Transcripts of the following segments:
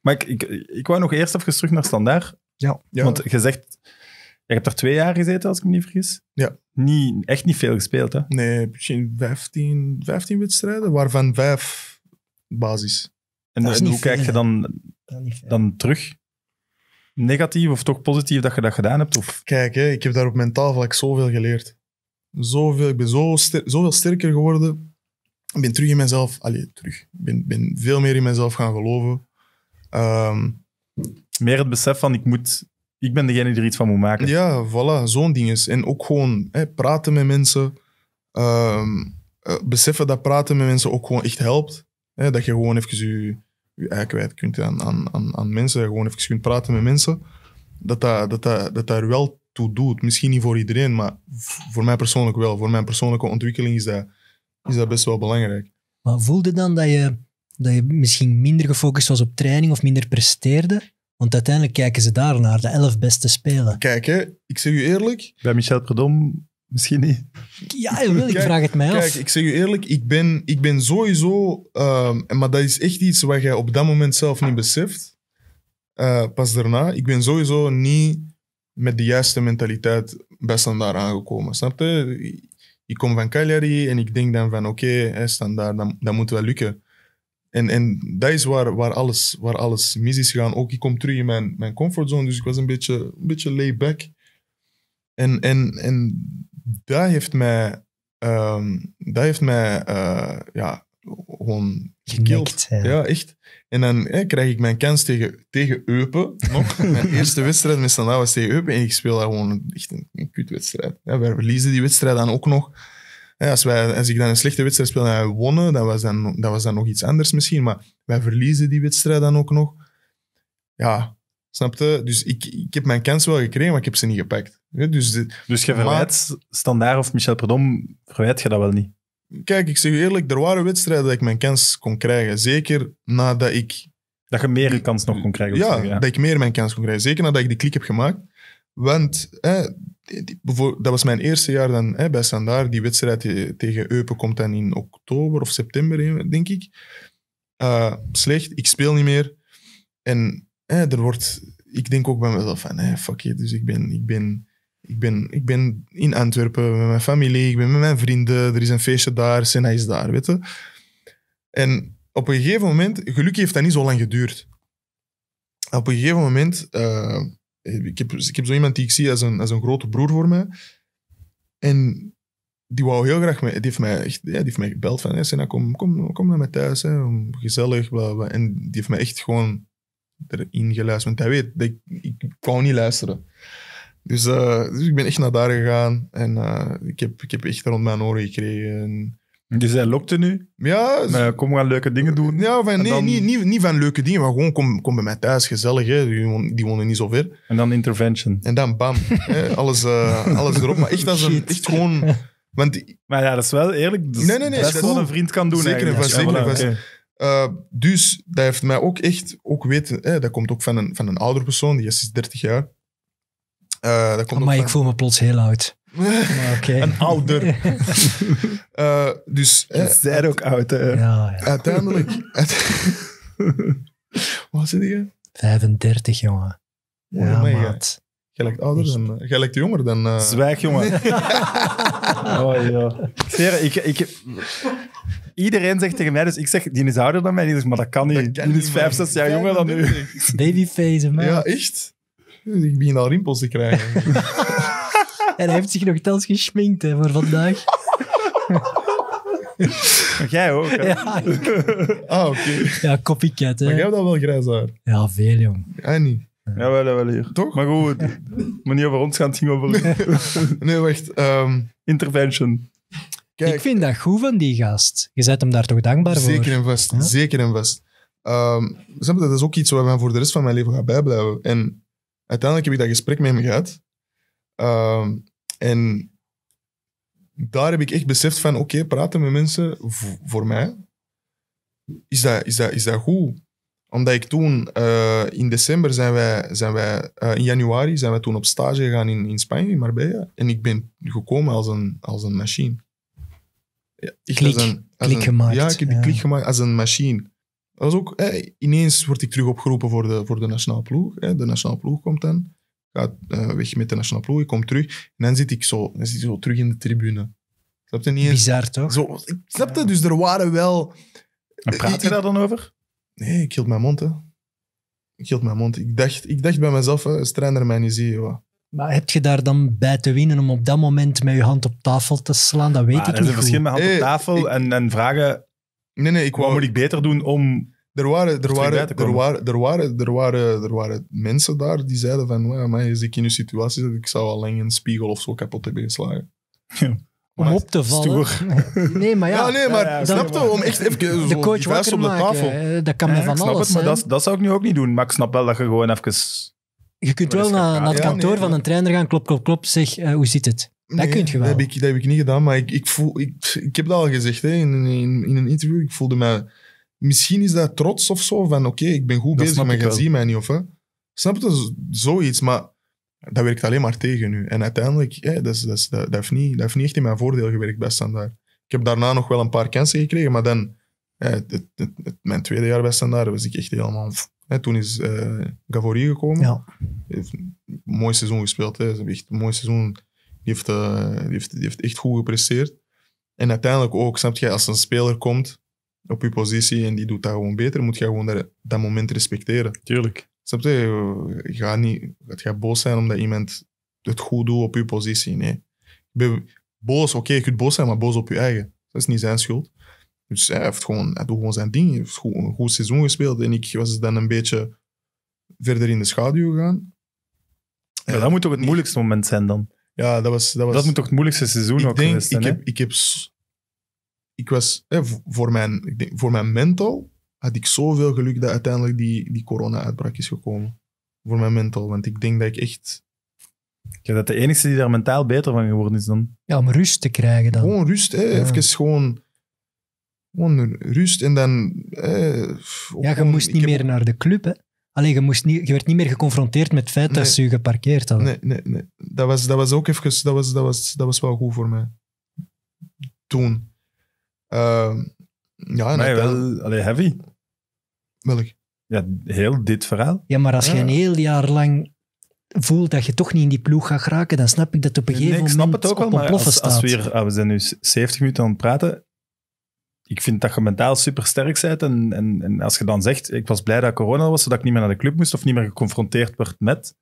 Maar ik, ik, ik wou nog eerst even terug naar standaard. Ja. Want je zegt, je hebt daar twee jaar gezeten, als ik me niet vergis. Ja. Niet, echt niet veel gespeeld, hè? Nee, misschien 15, 15 wedstrijden, waarvan vijf basis. En, hoe kijk je dan, dan terug? Negatief of toch positief dat je dat gedaan hebt? Of? Kijk, hè, ik heb daar op mentaal vlak zoveel geleerd. Zoveel, ik ben zo zoveel sterker geworden. Ik ben terug in mezelf. Allee, terug. Ik ben, ben veel meer in mezelf gaan geloven. Ehm, meer het besef van ik moet ik ben degene die er iets van moet maken. Ja, voilà, zo'n ding is. En ook gewoon hè, praten met mensen. Ehm, eh, beseffen dat praten met mensen ook gewoon echt helpt. Hè, dat je gewoon even je, je kwijt kunt aan, aan, aan, mensen. Dat je gewoon even kunt praten met mensen. Dat dat, dat, dat, daar wel toe doet. Misschien niet voor iedereen, maar voor mij persoonlijk wel. Voor mijn persoonlijke ontwikkeling is dat, is dat best wel belangrijk. Maar voelde dan dat je dat je misschien minder gefocust was op training of minder presteerde. Want uiteindelijk kijken ze daar naar, de elf beste spelen. Kijk, hè, ik zeg u eerlijk. Bij Michel Predom misschien niet. Ja, wil ik vraag het mij af. Kijk, ik zeg u eerlijk, ik ben, ik ben sowieso... Ehm, maar dat is echt iets wat jij op dat moment zelf niet beseft. Eh, pas daarna, ik ben sowieso niet met de juiste mentaliteit bij daar aangekomen. Snap je? Ik kom van Cagliari en ik denk dan van oké, okay, Standaard, dat, dat moet wel lukken. En, en dat is waar, waar, alles, waar alles mis is gegaan. Ook ik kom terug in mijn, mijn comfortzone, dus ik was een beetje, een beetje laid back. En, en, en dat heeft mij, ehm, dat heeft mij eh, ja, gewoon gekild. Ja. ja. echt. En dan krijg ik mijn kans tegen, tegen Eupen nog. mijn eerste wedstrijd met Standaard was tegen Eupen en ik speel daar gewoon echt een, een kutwedstrijd. Ja, wij verliezen die wedstrijd dan ook nog als, wij, als ik dan een slechte wedstrijd speel en wij wonnen, dat was, dan, dat was dan nog iets anders misschien. Maar wij verliezen die wedstrijd dan ook nog. Ja, snapte? Dus ik, ik heb mijn kans wel gekregen, maar ik heb ze niet gepakt. dus, dus je verwijt, maar, Standaard of Michel Perdom, verwijt je dat wel niet? Kijk, ik zeg u eerlijk, er waren wedstrijden dat ik mijn kans kon krijgen. Zeker nadat ik... Dat je meer kans nog kon krijgen. Ja, dat ik meer mijn kans kon krijgen. Zeker nadat ik die klik heb gemaakt. Want dat was mijn eerste jaar dan hè, bij Sandaar, Die wedstrijd eh, tegen Eupen komt dan in oktober of september, denk ik. Eh, slecht, ik speel niet meer. En hè, er wordt, ik denk ook bij mezelf van, hè, fuck it. dus ik ben, ik, ben, ik, ben, ik ben in Antwerpen met mijn familie, ik ben met mijn vrienden, er is een feestje daar, Senna is daar, weet je. En op een gegeven moment, gelukkig heeft dat niet zo lang geduurd. Op een gegeven moment... Eh, eh, ik heb, ik zo iemand die ik zie als een, als een grote broer voor mij. En die wou heel graag... Mee, die, heeft mij echt, ja, die heeft mij gebeld van... Hey, Sena, kom, kom, kom naar mij thuis. Hè, gezellig, bla, En die heeft mij echt gewoon erin geluisterd. Want hij weet, ik, kan wou niet luisteren. Dus, eh, dus ik ben echt naar daar gegaan. En eh, ik, heb, ik heb echt rond mijn oren gekregen. Dus hij lokte nu. Ja. kom, we gaan leuke dingen doen. Ja, van, nee, niet, niet, niet van leuke dingen, maar gewoon kom, kom bij mij thuis, gezellig. Hè. Die, wonen, die wonen niet zo ver. En dan intervention. En dan bam, alles, eh, alles erop. Maar echt, als een, echt gewoon... Want Maar ja, dat is wel eerlijk. Dat nee, nee, nee. Dat is wat een vriend kan doen Zeker en vast, zeker en vast. Eh, dus dat heeft mij ook echt ook weten... Hè, dat komt ook van een, van een ouder persoon, die is 30 jaar. Eh, dat komt maar ik voel me plots heel oud. Een ouder. uh, dus, Zij eh, ook oud, Ja, ja. Uiteindelijk. Wat het je? 35, jongen. Oh, ja, Maat. lijkt ouder dan... Eh, Jij lijkt jonger dan... Uh... Zwijg, jongen. oh, ja. Sera, ik, ik... Iedereen zegt tegen mij, dus ik zeg, die is ouder dan mij. zegt, maar dat kan niet. Dat die is 5, 6 jaar jonger dan u. Babyface, man. Ja, echt. Ik begin al rimpels te krijgen. En hij heeft zich nog telkens geschminkt hè, voor vandaag. jij ook, Ja, ik- Ah, oké. ja, copycat, hè. Maar jij hebt dan wel grijs haar. Ja, veel, jong. Ja, niet. Jawel, wel hier. Toch? Maar goed, Maar niet over ons gaan, het ging over Nee, wacht. Ehm. intervention. kijk, Ik vind dat goed van die gast. Je zet hem daar toch dankbaar voor? zeker en vast. Zeker en vast. Ehm, dat is ook iets waar ik voor de rest van mijn leven ga bijblijven. En uiteindelijk heb ik dat gesprek met hem gehad. Ehm, en daar heb ik echt beseft van, oké, praten met mensen voor mij, is dat, is dat, is dat goed? Omdat ik toen, eh, in december zijn wij, zijn wij eh, in januari zijn wij toen op stage gegaan in, in Spanje, in Marbella. En ik ben gekomen als een, als een machine. Ja, ik klik, een, klik gemaakt. Ja, ik heb die klik gemaakt als een machine. Dat was ook, ineens word ik terug opgeroepen voor de, voor de nationale ploeg. Hey, de nationale ploeg komt dan. Gaat uh, eh, weg met de nationale ploeg, ik kom terug. En dan zit ik zo, zit ik zo terug in de tribune. Snap je niet eens? Bizar, toch? Zo, ik snap dus er waren wel... En praat je daar dan over? Nee, ik hield mijn mond, hè. Ik hield mijn mond. Ik dacht, ik dacht bij mezelf, een als trainer mij niet zie, Maar heb je daar dan bij te winnen om op dat moment met je hand op tafel te slaan? Dat weet ik niet. Er is een verschil hand op eh, tafel en, en vragen... Nee, nee, ik wou... Wat moet ik beter doen om er waren, er, waren, er, waren, er, waren, er, waren, er waren mensen daar die zeiden van, ja, mij is ik in een situatie dat ik zou alleen een spiegel of zo kapot hebben geslagen. Ja. Om op te vallen. Nee, maar ja. ja nee, maar snap Om echt even de coach wakker op de tafel. Dat kan ja, me van alles. Het, dat, dat, zou ik nu ook niet doen. Maar ik snap wel dat je gewoon even... Je kunt wel naar, naar het kantoor van een trainer gaan, klop, klop, klop, zeg, eh, hoe zit het? dat kun je wel. Dat heb ik, dat heb ik niet gedaan, maar ik, ik, voel, ik, ik heb dat al gezegd hè, in, in, in een interview. Ik voelde mij misschien is dat trots of zo. Van oké, ik ben goed dat bezig, met je ziet mij niet. Of, hè? Zoiets. Maar dat werkt alleen maar tegen nu. En uiteindelijk, dat, is, dat, is, dat, heeft niet, dat heeft niet echt in mijn voordeel gewerkt aan daar. Ik heb daarna nog wel een paar kansen gekregen, maar dan, het, mijn tweede jaar bij Standaard was ik echt helemaal... toen is uh, gekomen. Ja. Heeft mooi seizoen gespeeld. Hè. Ze echt een mooi seizoen. Die heeft, eh, heeft, heeft echt goed gepresteerd. En uiteindelijk ook, snap je, als een speler komt op je positie en die doet dat gewoon beter, moet je gewoon dat, moment respecteren. Tuurlijk. Snap je? Je gaat, niet, boos zijn omdat iemand het goed doet op je positie. Nee. boos, oké, okay, je kunt boos zijn, maar boos op je eigen. Dat is niet zijn schuld. Dus hij, heeft gewoon, hij doet gewoon zijn ding. Hij heeft goed, een goed seizoen gespeeld. En ik was dan een beetje verder in de schaduw gegaan. ja dat moet toch het moeilijkste moment zijn dan? Ja, dat was... Dat, was, dat moet toch het moeilijkste seizoen ik ook denk, zijn, ik heb ik was, voor, mijn, ik denk, voor mijn mental had ik zoveel geluk dat uiteindelijk die, die corona-uitbraak is gekomen. Voor mijn mental, want ik denk dat ik echt... dat de enige die daar mentaal beter van geworden is dan. Ja, om rust te krijgen dan. Gewoon rust, hè. Ja. Even gewoon... Gewoon rust en dan... ja, je moest niet meer naar de club, hè. Alleen je, moest niet, je werd niet meer geconfronteerd met het feit dat ze je geparkeerd hadden. Nee, nee, nee. Dat was, dat was ook even... Dat was, dat, was, dat was wel goed voor mij. Toen. Uh, ja, wel allee, heavy. Welk? Ja, heel dit verhaal. Ja, maar als je een heel jaar lang voelt dat je toch niet in die ploeg gaat raken, dan snap ik dat op een gegeven ik moment snap het ook wel, staat. Als we, hier, we zijn nu 70 minuten aan het praten. Ik vind dat je mentaal supersterk bent. En, en, en, als je dan zegt, ik was blij dat corona was, zodat ik niet meer naar de club moest of niet meer geconfronteerd werd met...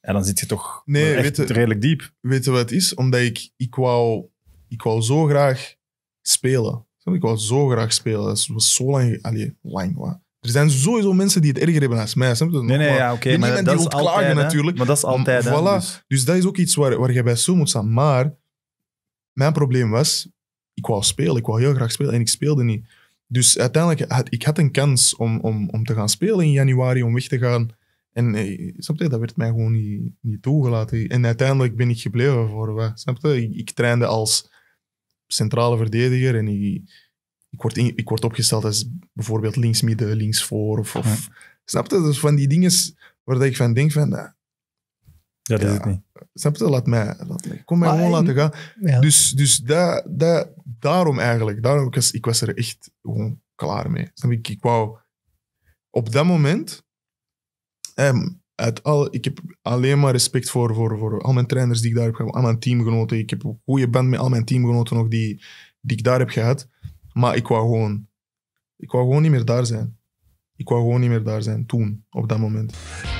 En dan zit je toch nee, echt weet, redelijk diep. Weet je wat het is? Omdat ik, ik, wou, ik wou zo graag spelen. Ik wou zo graag spelen. Dat was zo lang. Allee, lang Er zijn sowieso mensen die het erger hebben als mij. Snap Nee, nee, ja, oké. maar dat die is altijd, natuurlijk. Maar dat is altijd. Dus. dus. dat is ook iets waar, waar je bij zo moet staan. Maar mijn probleem was, ik wou spelen. Ik wou heel graag spelen en ik speelde niet. Dus uiteindelijk, had, ik had een kans om, om, om te gaan spelen in januari, om weg te gaan. En eh, snap je, dat werd mij gewoon niet, niet toegelaten. En uiteindelijk ben ik gebleven voor Snap je? ik trainde als centrale verdediger en ik, ik word, ik word opgesteld als bijvoorbeeld linksmidden, linksvoor. Of, of ja. Snap je? Dus van die dingen waar ik van denk van... Nou, dat is het niet. Snap je? Laat mij... Laat, kom mij maar gewoon laten gaan. Dus, dus dat, dat, daarom eigenlijk. Daarom, ik, was, ik was er echt gewoon klaar mee. Snap je? Ik wou... Op dat moment... Ehm, uit al, ik heb alleen maar respect voor, voor, voor al mijn trainers die ik daar heb gehad, al mijn teamgenoten. Ik heb een goede band met al mijn teamgenoten nog die, die ik daar heb gehad. Maar ik wou gewoon, ik wou gewoon niet meer daar zijn. Ik wou gewoon niet meer daar zijn toen, op dat moment.